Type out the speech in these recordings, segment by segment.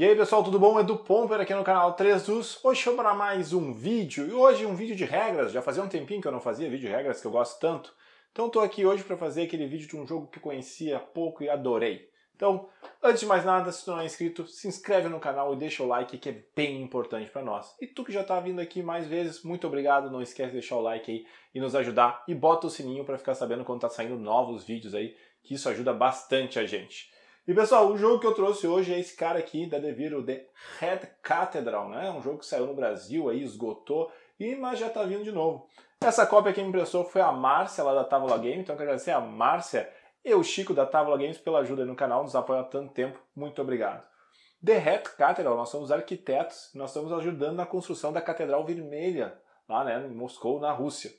E aí pessoal, tudo bom? Edu Pomper aqui no canal 3 Dus. Hoje vou para mais um vídeo, e hoje um vídeo de regras. Já fazia um tempinho que eu não fazia vídeo de regras, que eu gosto tanto. Então estou aqui hoje para fazer aquele vídeo de um jogo que conhecia pouco e adorei. Então, antes de mais nada, se tu não é inscrito, se inscreve no canal e deixa o like que é bem importante para nós. E tu que já está vindo aqui mais vezes, muito obrigado, não esquece de deixar o like aí e nos ajudar. E bota o sininho para ficar sabendo quando tá saindo novos vídeos aí, que isso ajuda bastante a gente. E pessoal, o jogo que eu trouxe hoje é esse cara aqui da Deviro, The Red Cathedral, né? Um jogo que saiu no Brasil, aí esgotou, e mas já tá vindo de novo. Essa cópia que me emprestou foi a Márcia lá da Távola Game, então eu quero agradecer a Márcia e o Chico da Távola Games pela ajuda no canal, nos apoia há tanto tempo, muito obrigado. The Red Cathedral, nós somos arquitetos, nós estamos ajudando na construção da Catedral Vermelha, lá né, em Moscou, na Rússia.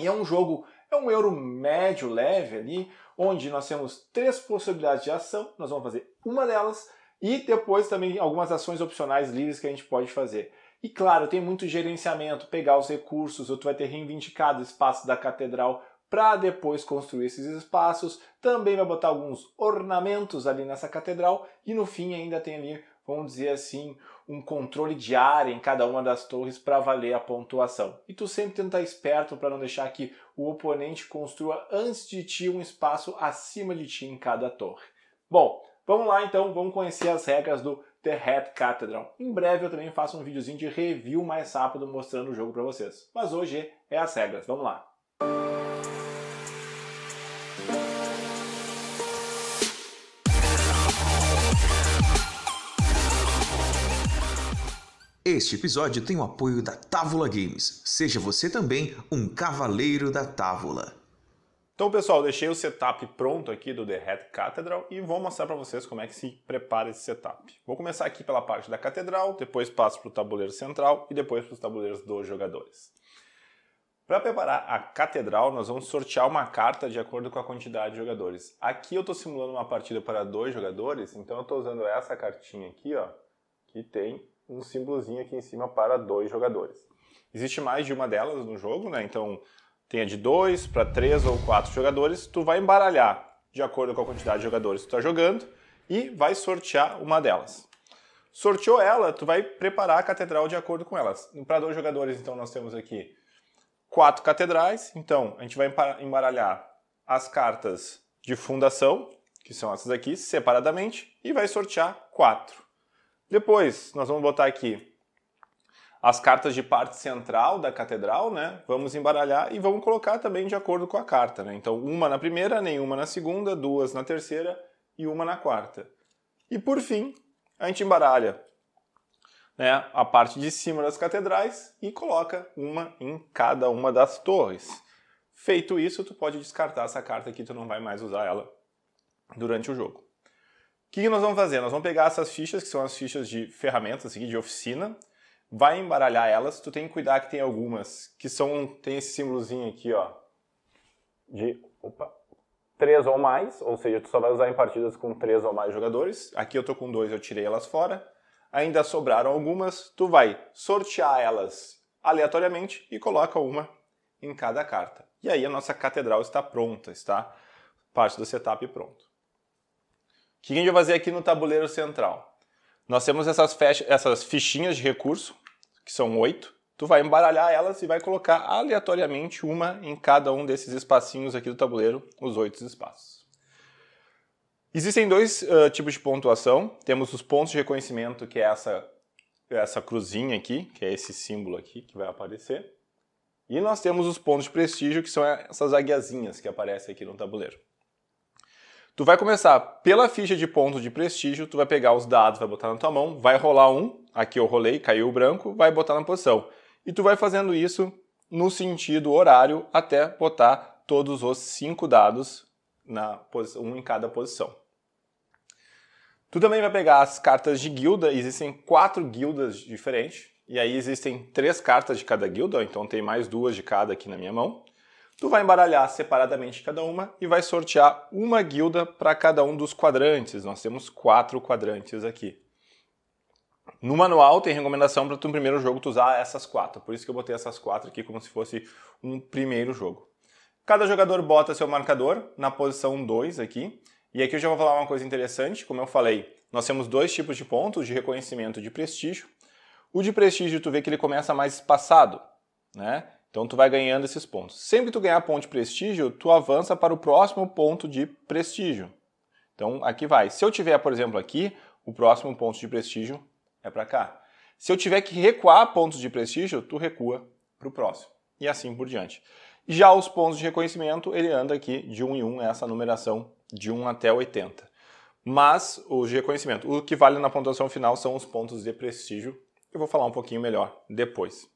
E é um jogo, é um euro médio leve ali, onde nós temos três possibilidades de ação, nós vamos fazer uma delas, e depois também algumas ações opcionais livres que a gente pode fazer. E claro, tem muito gerenciamento, pegar os recursos, ou tu vai ter reivindicado espaço da catedral para depois construir esses espaços, também vai botar alguns ornamentos ali nessa catedral e no fim ainda tem ali, vamos dizer assim, um controle de área em cada uma das torres para valer a pontuação. E tu sempre tenta estar esperto para não deixar que o oponente construa antes de ti um espaço acima de ti em cada torre. Bom, vamos lá então, vamos conhecer as regras do The Red Cathedral. Em breve eu também faço um videozinho de review mais rápido mostrando o jogo para vocês. Mas hoje é as regras, vamos lá. Este episódio tem o apoio da Távola Games. Seja você também um cavaleiro da Távola. Então, pessoal, deixei o setup pronto aqui do The Red Cathedral e vou mostrar para vocês como é que se prepara esse setup. Vou começar aqui pela parte da catedral, depois passo para o tabuleiro central e depois para os tabuleiros dos jogadores. Para preparar a catedral, nós vamos sortear uma carta de acordo com a quantidade de jogadores. Aqui eu estou simulando uma partida para dois jogadores, então eu estou usando essa cartinha aqui, ó, que tem um símbolozinho aqui em cima para dois jogadores. Existe mais de uma delas no jogo, né? Então tenha de dois para três ou quatro jogadores. Tu vai embaralhar de acordo com a quantidade de jogadores que tu está jogando e vai sortear uma delas. Sorteou ela, tu vai preparar a catedral de acordo com elas. Para dois jogadores, então, nós temos aqui quatro catedrais. Então, a gente vai embaralhar as cartas de fundação, que são essas aqui, separadamente, e vai sortear quatro. Depois, nós vamos botar aqui as cartas de parte central da catedral, né? Vamos embaralhar e vamos colocar também de acordo com a carta, né? Então, uma na primeira, nenhuma na segunda, duas na terceira e uma na quarta. E por fim, a gente embaralha né, a parte de cima das catedrais e coloca uma em cada uma das torres. Feito isso, tu pode descartar essa carta aqui, tu não vai mais usar ela durante o jogo. O que, que nós vamos fazer? Nós vamos pegar essas fichas, que são as fichas de ferramentas, assim, de oficina, vai embaralhar elas, tu tem que cuidar que tem algumas que são, tem esse símbolozinho aqui, ó, de, opa, três ou mais, ou seja, tu só vai usar em partidas com três ou mais jogadores. Aqui eu tô com dois, eu tirei elas fora. Ainda sobraram algumas, tu vai sortear elas aleatoriamente e coloca uma em cada carta. E aí a nossa catedral está pronta, está parte do setup pronto. O que a gente vai fazer aqui no tabuleiro central? Nós temos essas, essas fichinhas de recurso, que são oito. Tu vai embaralhar elas e vai colocar aleatoriamente uma em cada um desses espacinhos aqui do tabuleiro, os oito espaços. Existem dois uh, tipos de pontuação. Temos os pontos de reconhecimento, que é essa, essa cruzinha aqui, que é esse símbolo aqui que vai aparecer. E nós temos os pontos de prestígio, que são essas aguiazinhas que aparecem aqui no tabuleiro. Tu vai começar pela ficha de pontos de prestígio, tu vai pegar os dados, vai botar na tua mão, vai rolar um, aqui eu rolei, caiu o branco, vai botar na posição. E tu vai fazendo isso no sentido horário até botar todos os cinco dados na posição, um em cada posição. Tu também vai pegar as cartas de guilda, existem quatro guildas diferentes, e aí existem três cartas de cada guilda, então tem mais duas de cada aqui na minha mão. Tu vai embaralhar separadamente cada uma e vai sortear uma guilda para cada um dos quadrantes. Nós temos quatro quadrantes aqui. No manual tem recomendação para tu primeiro jogo tu usar essas quatro. Por isso que eu botei essas quatro aqui como se fosse um primeiro jogo. Cada jogador bota seu marcador na posição 2 aqui. E aqui eu já vou falar uma coisa interessante, como eu falei, nós temos dois tipos de pontos de reconhecimento de prestígio. O de prestígio tu vê que ele começa mais espaçado, né? Então tu vai ganhando esses pontos. Sempre que tu ganhar ponto de prestígio, tu avança para o próximo ponto de prestígio. Então aqui vai. Se eu tiver, por exemplo, aqui, o próximo ponto de prestígio é para cá. Se eu tiver que recuar pontos de prestígio, tu recua para o próximo. E assim por diante. Já os pontos de reconhecimento, ele anda aqui de 1 em 1, essa numeração de 1 até 80. Mas os de reconhecimento, o que vale na pontuação final são os pontos de prestígio. Eu vou falar um pouquinho melhor depois.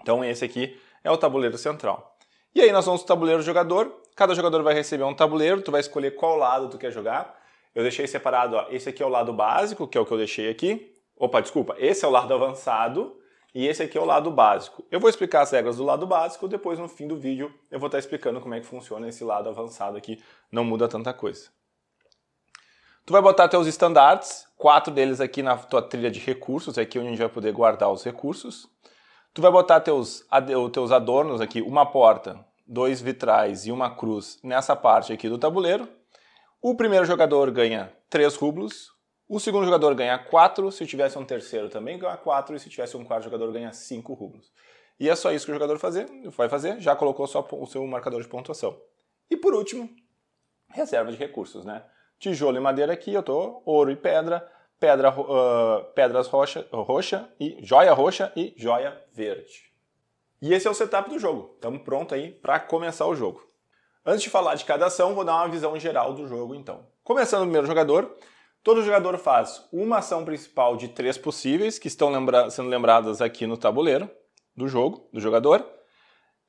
Então esse aqui é o tabuleiro central. E aí nós vamos para o tabuleiro jogador. Cada jogador vai receber um tabuleiro, tu vai escolher qual lado tu quer jogar. Eu deixei separado, ó, esse aqui é o lado básico, que é o que eu deixei aqui. Opa, desculpa, esse é o lado avançado e esse aqui é o lado básico. Eu vou explicar as regras do lado básico, depois no fim do vídeo eu vou estar tá explicando como é que funciona esse lado avançado aqui, não muda tanta coisa. Tu vai botar teus estandartes, quatro deles aqui na tua trilha de recursos, é aqui onde a gente vai poder guardar os recursos. Tu vai botar teus, teus adornos aqui, uma porta, dois vitrais e uma cruz nessa parte aqui do tabuleiro. O primeiro jogador ganha 3 rublos, o segundo jogador ganha 4, se tivesse um terceiro também ganha 4, e se tivesse um quarto jogador ganha 5 rublos. E é só isso que o jogador fazer, vai fazer, já colocou só o seu marcador de pontuação. E por último, reserva de recursos, né? Tijolo e madeira aqui, eu tô, ouro e pedra, pedra, uh, pedras roxa, roxa e joia roxa e joia verde. E esse é o setup do jogo. Estamos prontos aí para começar o jogo. Antes de falar de cada ação, vou dar uma visão geral do jogo então. Começando o primeiro jogador, todo jogador faz uma ação principal de três possíveis que estão lembra sendo lembradas aqui no tabuleiro do jogo, do jogador.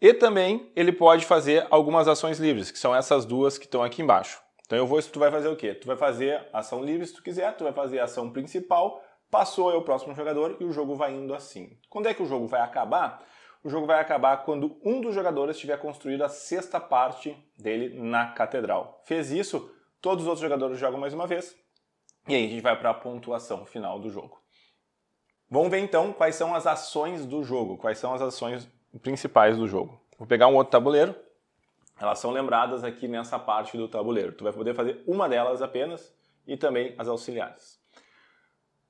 E também ele pode fazer algumas ações livres, que são essas duas que estão aqui embaixo. Então eu vou, tu vai fazer o quê? Tu vai fazer ação livre se tu quiser, tu vai fazer ação principal, passou é o próximo jogador e o jogo vai indo assim. Quando é que o jogo vai acabar? O jogo vai acabar quando um dos jogadores tiver construído a sexta parte dele na catedral. Fez isso, todos os outros jogadores jogam mais uma vez e aí a gente vai para a pontuação final do jogo. Vamos ver então quais são as ações do jogo, quais são as ações principais do jogo. Vou pegar um outro tabuleiro elas são lembradas aqui nessa parte do tabuleiro. Tu vai poder fazer uma delas apenas e também as auxiliares.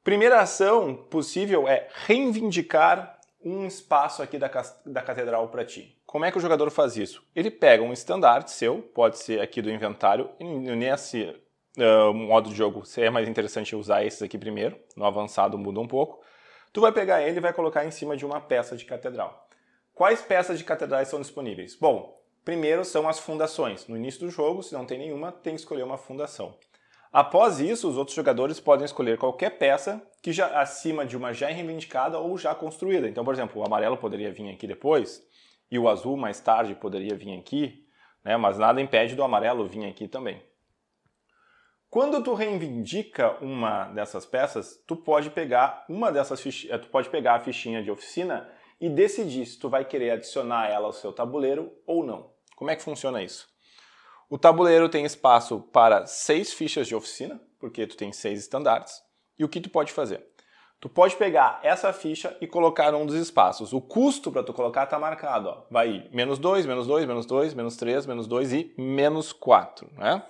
Primeira ação possível é reivindicar um espaço aqui da, da catedral para ti. Como é que o jogador faz isso? Ele pega um estandarte seu, pode ser aqui do inventário, nesse uh, modo de jogo é mais interessante usar esses aqui primeiro, no avançado muda um pouco. Tu vai pegar ele e vai colocar em cima de uma peça de catedral. Quais peças de catedrais são disponíveis? Bom, Primeiro são as fundações. No início do jogo, se não tem nenhuma, tem que escolher uma fundação. Após isso, os outros jogadores podem escolher qualquer peça que já acima de uma já reivindicada ou já construída. Então, por exemplo, o amarelo poderia vir aqui depois e o azul mais tarde poderia vir aqui, né? Mas nada impede do amarelo vir aqui também. Quando tu reivindica uma dessas peças, tu pode pegar uma dessas fichinhas, eh, tu pode pegar a fichinha de oficina e decidir se tu vai querer adicionar ela ao seu tabuleiro ou não. Como é que funciona isso? O tabuleiro tem espaço para seis fichas de oficina, porque tu tem seis estandartes. E o que tu pode fazer? Tu pode pegar essa ficha e colocar num dos espaços. O custo para tu colocar está marcado. Ó. Vai menos 2, menos 2, menos 2, menos 3, menos 2 e menos 4. Né?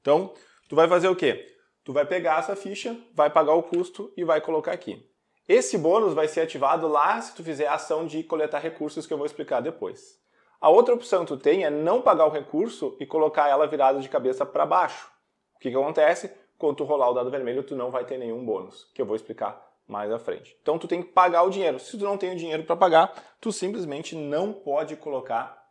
Então, tu vai fazer o quê? Tu vai pegar essa ficha, vai pagar o custo e vai colocar aqui. Esse bônus vai ser ativado lá se tu fizer a ação de coletar recursos que eu vou explicar depois. A outra opção que tu tem é não pagar o recurso e colocar ela virada de cabeça para baixo. O que, que acontece? Quando tu rolar o dado vermelho, tu não vai ter nenhum bônus, que eu vou explicar mais à frente. Então tu tem que pagar o dinheiro. Se tu não tem o dinheiro para pagar, tu simplesmente não pode colocar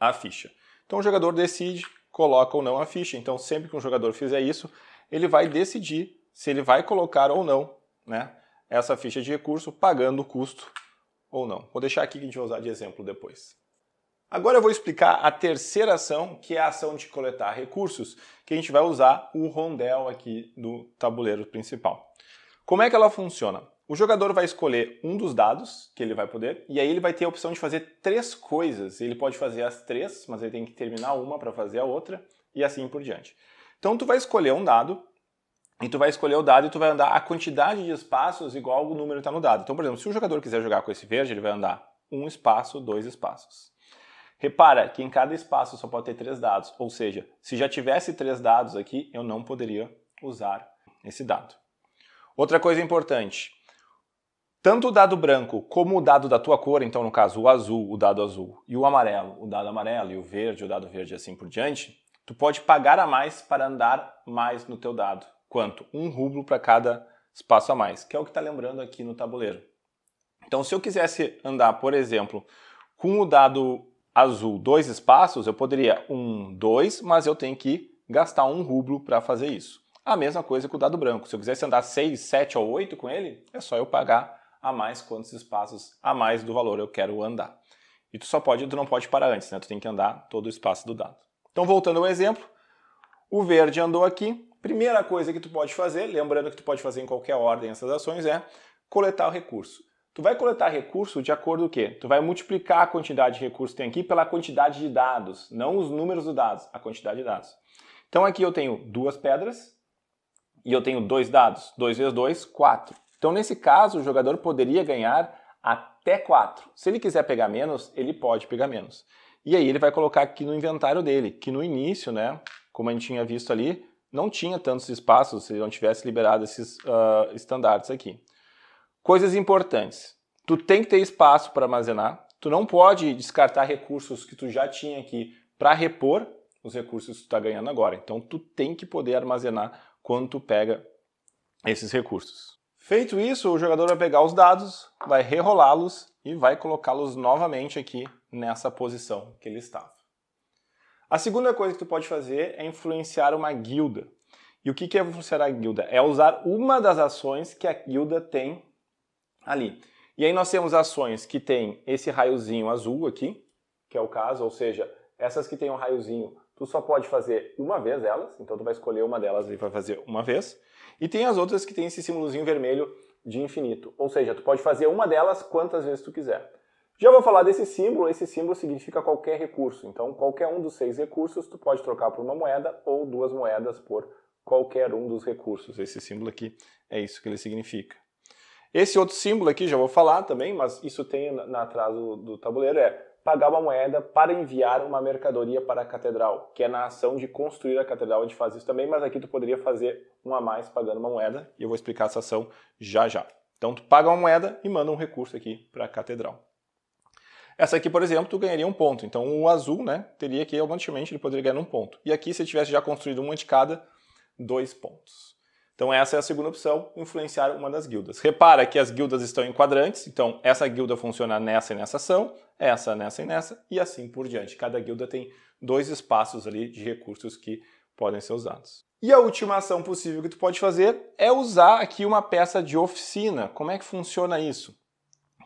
a ficha. Então o jogador decide, coloca ou não a ficha. Então sempre que um jogador fizer isso, ele vai decidir se ele vai colocar ou não né, essa ficha de recurso, pagando o custo ou não. Vou deixar aqui que a gente vai usar de exemplo depois. Agora eu vou explicar a terceira ação, que é a ação de coletar recursos, que a gente vai usar o rondel aqui do tabuleiro principal. Como é que ela funciona? O jogador vai escolher um dos dados que ele vai poder, e aí ele vai ter a opção de fazer três coisas. Ele pode fazer as três, mas ele tem que terminar uma para fazer a outra, e assim por diante. Então tu vai escolher um dado, e tu vai escolher o dado e tu vai andar a quantidade de espaços igual o número que está no dado. Então, por exemplo, se o jogador quiser jogar com esse verde, ele vai andar um espaço, dois espaços. Repara que em cada espaço só pode ter três dados, ou seja, se já tivesse três dados aqui, eu não poderia usar esse dado. Outra coisa importante, tanto o dado branco como o dado da tua cor, então no caso o azul, o dado azul, e o amarelo, o dado amarelo, e o verde, o dado verde e assim por diante, tu pode pagar a mais para andar mais no teu dado. Quanto? Um rublo para cada espaço a mais, que é o que está lembrando aqui no tabuleiro. Então se eu quisesse andar, por exemplo, com o dado azul dois espaços, eu poderia um, dois, mas eu tenho que gastar um rublo para fazer isso. A mesma coisa com o dado branco. Se eu quisesse andar seis sete ou oito com ele, é só eu pagar a mais quantos espaços a mais do valor eu quero andar. E tu só pode, tu não pode parar antes, né? Tu tem que andar todo o espaço do dado. Então, voltando ao exemplo, o verde andou aqui. Primeira coisa que tu pode fazer, lembrando que tu pode fazer em qualquer ordem essas ações, é coletar o recurso. Tu vai coletar recurso de acordo com o quê? Tu vai multiplicar a quantidade de recurso que tem aqui pela quantidade de dados, não os números dos dados, a quantidade de dados. Então aqui eu tenho duas pedras e eu tenho dois dados. 2 vezes 2, 4. Então nesse caso o jogador poderia ganhar até 4. Se ele quiser pegar menos, ele pode pegar menos. E aí ele vai colocar aqui no inventário dele, que no início, né, como a gente tinha visto ali, não tinha tantos espaços se ele não tivesse liberado esses uh, estandartes aqui. Coisas importantes. Tu tem que ter espaço para armazenar. Tu não pode descartar recursos que tu já tinha aqui para repor os recursos que tu está ganhando agora. Então tu tem que poder armazenar quando tu pega esses recursos. Feito isso, o jogador vai pegar os dados, vai rerolá-los e vai colocá-los novamente aqui nessa posição que ele estava. A segunda coisa que tu pode fazer é influenciar uma guilda. E o que é influenciar a guilda? É usar uma das ações que a guilda tem ali. E aí nós temos ações que tem esse raiozinho azul aqui, que é o caso, ou seja, essas que tem um raiozinho, tu só pode fazer uma vez elas, então tu vai escolher uma delas e vai fazer uma vez. E tem as outras que tem esse símbolozinho vermelho de infinito, ou seja, tu pode fazer uma delas quantas vezes tu quiser. Já vou falar desse símbolo, esse símbolo significa qualquer recurso, então qualquer um dos seis recursos tu pode trocar por uma moeda ou duas moedas por qualquer um dos recursos. Esse símbolo aqui é isso que ele significa. Esse outro símbolo aqui, já vou falar também, mas isso tem na, atrás do, do tabuleiro, é pagar uma moeda para enviar uma mercadoria para a catedral, que é na ação de construir a catedral, a gente faz isso também, mas aqui tu poderia fazer um a mais pagando uma moeda, e eu vou explicar essa ação já já. Então tu paga uma moeda e manda um recurso aqui para a catedral. Essa aqui, por exemplo, tu ganharia um ponto. Então o azul, né, teria que automaticamente ele poderia ganhar um ponto. E aqui, se tivesse já construído uma de cada, dois pontos. Então essa é a segunda opção, influenciar uma das guildas. Repara que as guildas estão em quadrantes, então essa guilda funciona nessa e nessa ação, essa, nessa e nessa, e assim por diante. Cada guilda tem dois espaços ali de recursos que podem ser usados. E a última ação possível que tu pode fazer é usar aqui uma peça de oficina. Como é que funciona isso?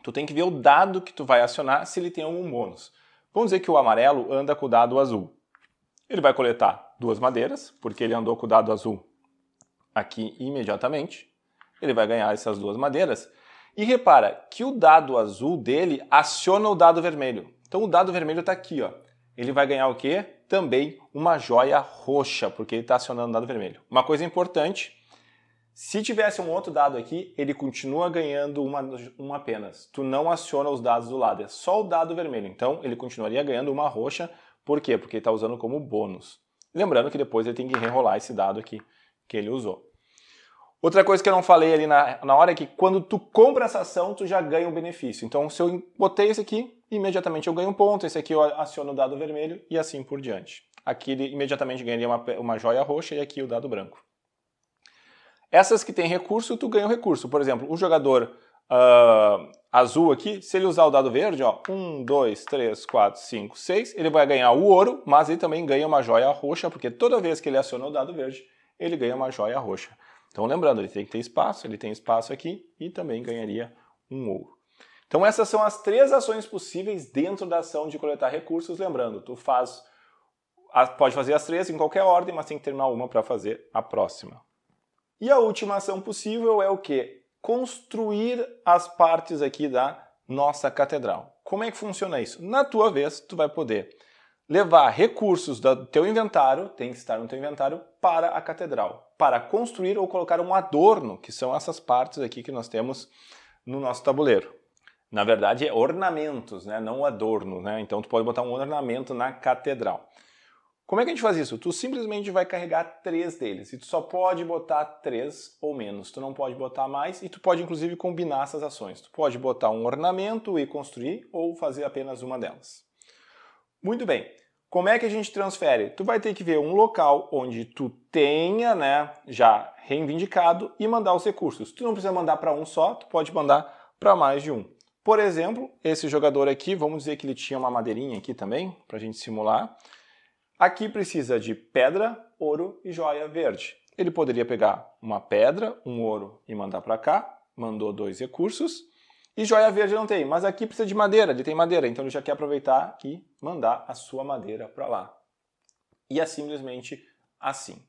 Tu tem que ver o dado que tu vai acionar se ele tem algum bônus. Vamos dizer que o amarelo anda com o dado azul. Ele vai coletar duas madeiras, porque ele andou com o dado azul aqui imediatamente. Ele vai ganhar essas duas madeiras. E repara que o dado azul dele aciona o dado vermelho. Então o dado vermelho está aqui, ó. Ele vai ganhar o quê? Também uma joia roxa, porque ele está acionando o dado vermelho. Uma coisa importante, se tivesse um outro dado aqui, ele continua ganhando uma, uma apenas. Tu não aciona os dados do lado, é só o dado vermelho. Então ele continuaria ganhando uma roxa, por quê? Porque ele está usando como bônus. Lembrando que depois ele tem que enrolar esse dado aqui que ele usou. Outra coisa que eu não falei ali na, na hora é que quando tu compra essa ação, tu já ganha um benefício. Então, se eu botei esse aqui, imediatamente eu ganho um ponto, esse aqui eu aciono o dado vermelho e assim por diante. Aqui ele imediatamente ganharia uma, uma joia roxa e aqui o dado branco. Essas que têm recurso, tu ganha o um recurso. Por exemplo, o jogador uh, azul aqui, se ele usar o dado verde, ó, 1, 2, 3, 4, 5, 6, ele vai ganhar o ouro, mas ele também ganha uma joia roxa, porque toda vez que ele aciona o dado verde, ele ganha uma joia roxa. Então, lembrando, ele tem que ter espaço, ele tem espaço aqui e também ganharia um ouro. Então, essas são as três ações possíveis dentro da ação de coletar recursos. Lembrando, tu faz, pode fazer as três em qualquer ordem, mas tem que terminar uma para fazer a próxima. E a última ação possível é o que? Construir as partes aqui da nossa catedral. Como é que funciona isso? Na tua vez, tu vai poder levar recursos do teu inventário, tem que estar no teu inventário, para a catedral, para construir ou colocar um adorno, que são essas partes aqui que nós temos no nosso tabuleiro. Na verdade é ornamentos, né? não adorno, né? então tu pode botar um ornamento na catedral. Como é que a gente faz isso? Tu simplesmente vai carregar três deles e tu só pode botar três ou menos. Tu não pode botar mais e tu pode inclusive combinar essas ações. Tu pode botar um ornamento e construir ou fazer apenas uma delas. Muito bem. Como é que a gente transfere? Tu vai ter que ver um local onde tu tenha, né, já reivindicado e mandar os recursos. Tu não precisa mandar para um só, tu pode mandar para mais de um. Por exemplo, esse jogador aqui, vamos dizer que ele tinha uma madeirinha aqui também, para a gente simular. Aqui precisa de pedra, ouro e joia verde. Ele poderia pegar uma pedra, um ouro e mandar para cá, mandou dois recursos. E joia verde não tem, mas aqui precisa de madeira, ele tem madeira, então ele já quer aproveitar e mandar a sua madeira para lá. E é simplesmente assim.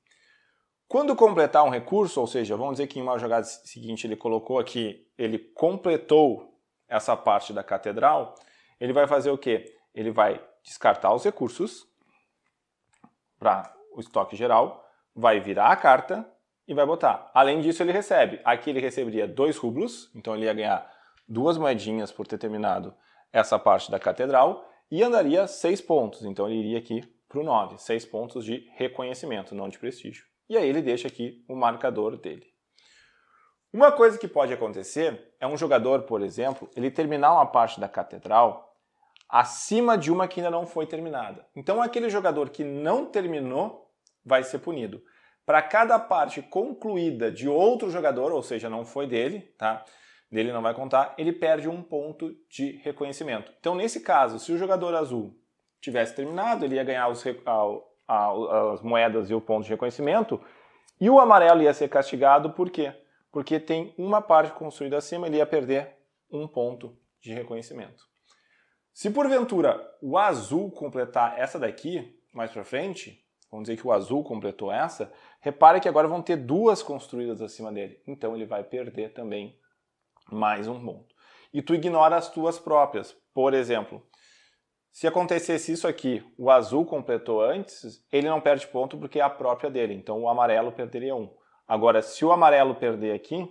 Quando completar um recurso, ou seja, vamos dizer que em uma jogada seguinte ele colocou aqui, ele completou essa parte da catedral, ele vai fazer o quê? Ele vai descartar os recursos para o estoque geral, vai virar a carta e vai botar. Além disso, ele recebe. Aqui ele receberia dois rublos, então ele ia ganhar duas moedinhas por ter terminado essa parte da catedral e andaria seis pontos. Então ele iria aqui para o 9, seis pontos de reconhecimento, não de prestígio. E aí ele deixa aqui o marcador dele. Uma coisa que pode acontecer é um jogador, por exemplo, ele terminar uma parte da catedral acima de uma que ainda não foi terminada. Então aquele jogador que não terminou vai ser punido. Para cada parte concluída de outro jogador, ou seja, não foi dele, tá? dele não vai contar, ele perde um ponto de reconhecimento. Então, nesse caso, se o jogador azul tivesse terminado, ele ia ganhar os, a, a, as moedas e o ponto de reconhecimento, e o amarelo ia ser castigado, por quê? Porque tem uma parte construída acima, ele ia perder um ponto de reconhecimento. Se porventura o azul completar essa daqui, mais para frente, vamos dizer que o azul completou essa, repare que agora vão ter duas construídas acima dele. Então ele vai perder também mais um ponto. E tu ignora as tuas próprias. Por exemplo, se acontecesse isso aqui, o azul completou antes, ele não perde ponto porque é a própria dele, então o amarelo perderia um. Agora, se o amarelo perder aqui,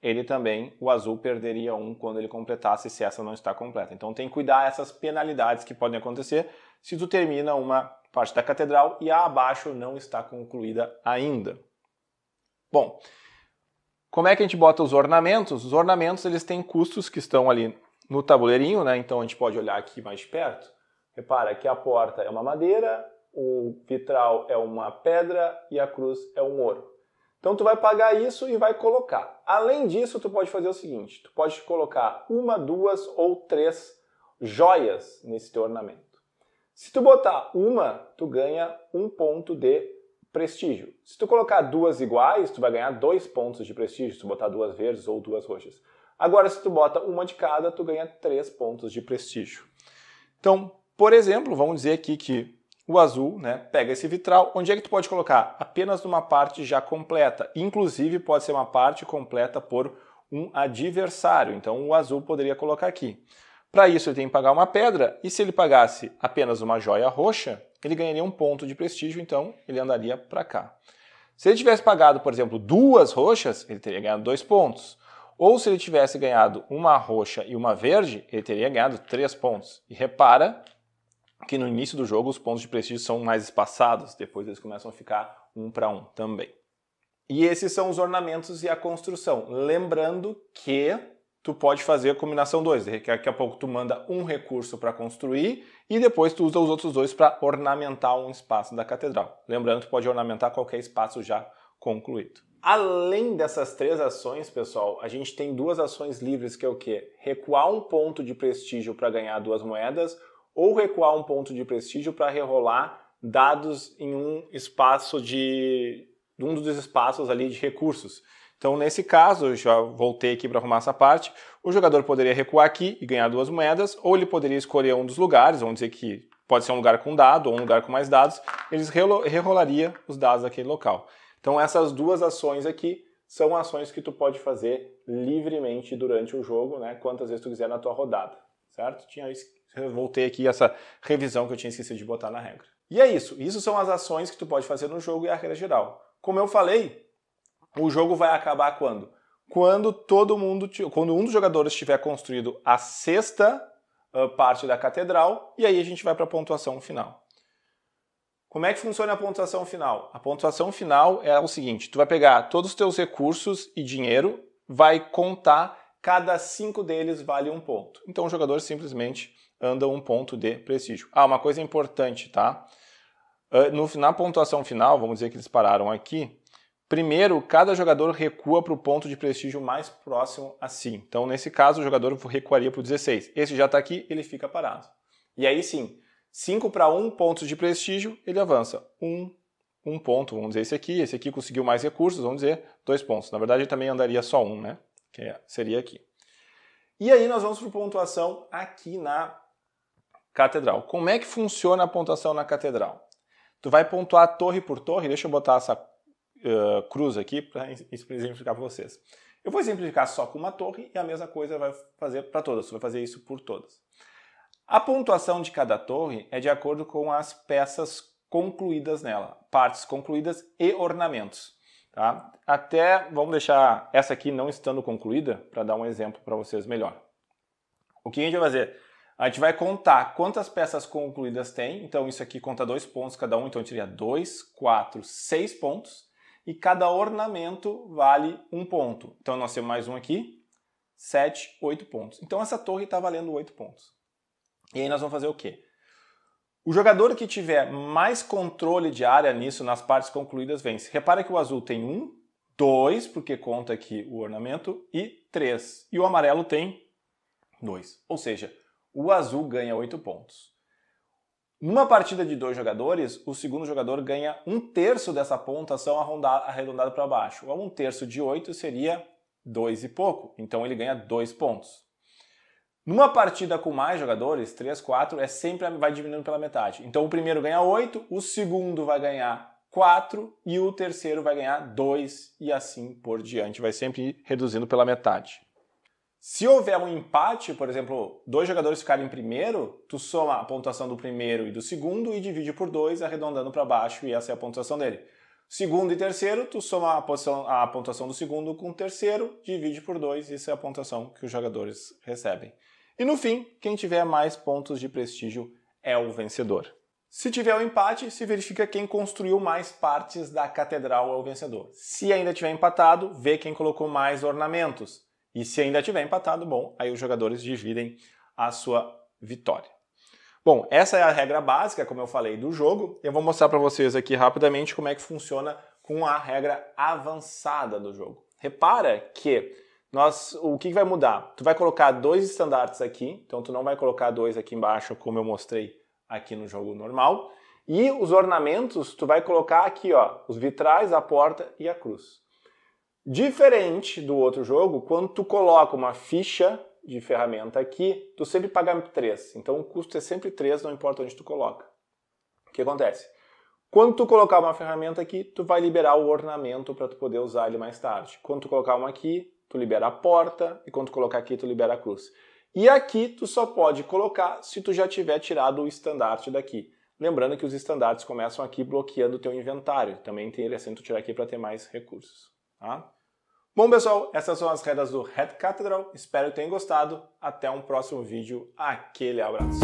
ele também, o azul, perderia um quando ele completasse se essa não está completa. Então tem que cuidar essas penalidades que podem acontecer se tu termina uma parte da catedral e a abaixo não está concluída ainda. Bom, como é que a gente bota os ornamentos? Os ornamentos eles têm custos que estão ali no tabuleirinho, né? Então a gente pode olhar aqui mais perto. Repara que a porta é uma madeira, o vitral é uma pedra e a cruz é um ouro. Então tu vai pagar isso e vai colocar. Além disso, tu pode fazer o seguinte: tu pode colocar uma, duas ou três joias nesse teu ornamento. Se tu botar uma, tu ganha um ponto de prestígio. Se tu colocar duas iguais, tu vai ganhar dois pontos de prestígio, se tu botar duas verdes ou duas roxas. Agora, se tu bota uma de cada, tu ganha três pontos de prestígio. Então, por exemplo, vamos dizer aqui que o azul né, pega esse vitral. Onde é que tu pode colocar? Apenas numa parte já completa. Inclusive, pode ser uma parte completa por um adversário. Então, o azul poderia colocar aqui. Para isso, ele tem que pagar uma pedra. E se ele pagasse apenas uma joia roxa, ele ganharia um ponto de prestígio, então ele andaria para cá. Se ele tivesse pagado, por exemplo, duas roxas, ele teria ganhado dois pontos. Ou se ele tivesse ganhado uma roxa e uma verde, ele teria ganhado três pontos. E repara que no início do jogo os pontos de prestígio são mais espaçados, depois eles começam a ficar um para um também. E esses são os ornamentos e a construção. Lembrando que tu pode fazer a combinação 2. Daqui a pouco tu manda um recurso para construir e depois tu usa os outros dois para ornamentar um espaço da catedral. Lembrando, tu pode ornamentar qualquer espaço já concluído. Além dessas três ações, pessoal, a gente tem duas ações livres que é o quê? Recuar um ponto de prestígio para ganhar duas moedas ou recuar um ponto de prestígio para rerolar dados em um espaço de um dos espaços ali de recursos. Então, nesse caso, já voltei aqui para arrumar essa parte, o jogador poderia recuar aqui e ganhar duas moedas, ou ele poderia escolher um dos lugares, vamos dizer que pode ser um lugar com dado ou um lugar com mais dados, eles rerolaria os dados daquele local. Então, essas duas ações aqui são ações que tu pode fazer livremente durante o jogo, né? Quantas vezes tu quiser na tua rodada, certo? Tinha voltei aqui essa revisão que eu tinha esquecido de botar na regra. E é isso. Isso são as ações que tu pode fazer no jogo e a regra geral. Como eu falei, o jogo vai acabar quando? Quando todo mundo, quando um dos jogadores tiver construído a sexta ah, parte da catedral e aí a gente vai para a pontuação final. Como é que funciona a pontuação final? A pontuação final é o seguinte: tu vai pegar todos os teus recursos e dinheiro, vai contar, cada cinco deles vale um ponto. Então o jogador simplesmente anda um ponto de prestígio. Ah, uma coisa importante, tá? Ah, no, na pontuação final, vamos dizer que eles pararam aqui, Primeiro, cada jogador recua para o ponto de prestígio mais próximo a si. Então, nesse caso, o jogador recuaria para o 16. Esse já está aqui, ele fica parado. E aí sim, 5 para 1 pontos de prestígio, ele avança. 1, um, um ponto, vamos dizer esse aqui. Esse aqui conseguiu mais recursos, vamos dizer 2 pontos. Na verdade, ele também andaria só 1, um, né? Que é, seria aqui. E aí nós vamos para pontuação aqui na catedral. Como é que funciona a pontuação na catedral? Tu vai pontuar torre por torre, deixa eu botar essa eh, cruz aqui para exemplificar para vocês. Eu vou exemplificar só com uma torre e a mesma coisa vai fazer para todas, você vai fazer isso por todas. A pontuação de cada torre é de acordo com as peças concluídas nela, partes concluídas e ornamentos. Tá? Até vamos deixar essa aqui não estando concluída para dar um exemplo para vocês melhor. O que a gente vai fazer? A gente vai contar quantas peças concluídas tem. Então, isso aqui conta dois pontos cada um. Então, eu teria dois, quatro, seis pontos e cada ornamento vale um ponto. Então nós temos mais um aqui, 7, 8 pontos. Então essa torre está valendo 8 pontos. E aí nós vamos fazer o quê? O jogador que tiver mais controle de área nisso, nas partes concluídas, vence. Repara que o azul tem 1, 2, porque conta aqui o ornamento, e 3. E o amarelo tem 2. Ou seja, o azul ganha 8 pontos. Numa partida de dois jogadores, o segundo jogador ganha um terço dessa pontuação arredondada para baixo. um terço de oito seria dois e pouco, então ele ganha dois pontos. Numa partida com mais jogadores, 3, 4, é sempre vai diminuindo pela metade. Então o primeiro ganha 8, o segundo vai ganhar 4 e o terceiro vai ganhar 2 e assim por diante, vai sempre reduzindo pela metade. Se houver um empate, por exemplo, dois jogadores ficarem em primeiro, tu soma a pontuação do primeiro e do segundo e divide por dois, arredondando para baixo, e essa é a pontuação dele. Segundo e terceiro, tu soma a, posição, a pontuação do segundo com o terceiro, divide por dois, e essa é a pontuação que os jogadores recebem. E no fim, quem tiver mais pontos de prestígio é o vencedor. Se tiver o um empate, se verifica quem construiu mais partes da catedral é o vencedor. Se ainda tiver empatado, vê quem colocou mais ornamentos. E se ainda tiver empatado, bom, aí os jogadores dividem a sua vitória. Bom, essa é a regra básica, como eu falei, do jogo. Eu vou mostrar para vocês aqui rapidamente como é que funciona com a regra avançada do jogo. Repara que nós, o que vai mudar? Tu vai colocar dois estandartes aqui, então tu não vai colocar dois aqui embaixo, como eu mostrei aqui no jogo normal. E os ornamentos, tu vai colocar aqui, ó, os vitrais, a porta e a cruz. Diferente do outro jogo, quando tu coloca uma ficha de ferramenta aqui, tu sempre paga 3. Então o custo é sempre 3, não importa onde tu coloca. O que acontece? Quando tu colocar uma ferramenta aqui, tu vai liberar o ornamento para tu poder usar ele mais tarde. Quando tu colocar uma aqui, tu libera a porta e quando tu colocar aqui, tu libera a cruz. E aqui tu só pode colocar se tu já tiver tirado o estandarte daqui. Lembrando que os estandartes começam aqui bloqueando o teu inventário. Também tem ele assim tu tirar aqui para ter mais recursos. Tá? Bom, pessoal, essas são as regras do Red Cathedral. Espero que tenham gostado. Até um próximo vídeo. Aquele abraço.